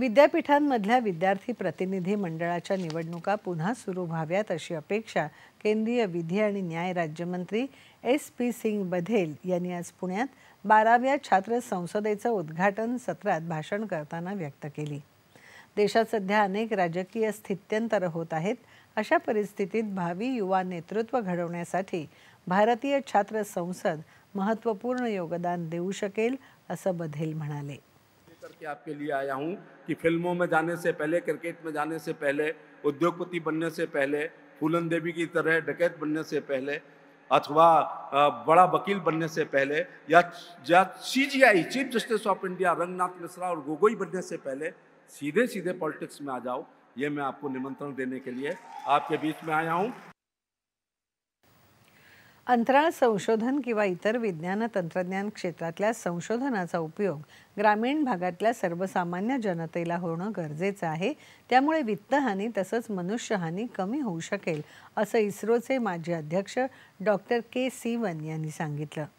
विद्यापीठांमधल्या विद्यार्थी प्रतिनिधी मंडळाच्या निवडणुका पुन्हा सुरू व्हाव्यात अशी अपेक्षा केंद्रीय विधी आणि न्याय राज्यमंत्री एस पी सिंग बधेल यांनी आज पुण्यात बाराव्या छात्र संसदेचं उद्घाटन सत्रात भाषण करताना व्यक्त केली देशात सध्या अनेक राजकीय स्थित्यंतर होत आहेत अशा परिस्थितीत भावी युवा नेतृत्व घडवण्यासाठी भारतीय छात्र संसद महत्त्वपूर्ण योगदान देऊ शकेल असं बधेल म्हणाले के आपके लिए आया हूँ कि फिल्मों में जाने से पहले क्रिकेट में जाने से पहले उद्योगपति बनने से पहले फूलन देवी की तरह डकैत बनने से पहले अथवा बड़ा वकील बनने से पहले या या CJI chief justice of India Ranganath Mishra और गोगोई बनने से पहले सीधे सीधे पॉलिटिक्स में आ जाओ ये मैं आपको निमंत्रण देने के लिए आपके बीच में आया हूँ अंतराळ संशोधन किंवा इतर विज्ञान तंत्रज्ञान क्षेत्रातल्या संशोधनाचा उपयोग ग्रामीण भागातल्या सर्वसामान्य जनतेला होणं गरजेचं आहे त्यामुळे वित्तहानी तसंच मनुष्यहानी कमी होऊ शकेल असं इस्रोचे माजी अध्यक्ष डॉक्टर के सीवन यांनी सांगितलं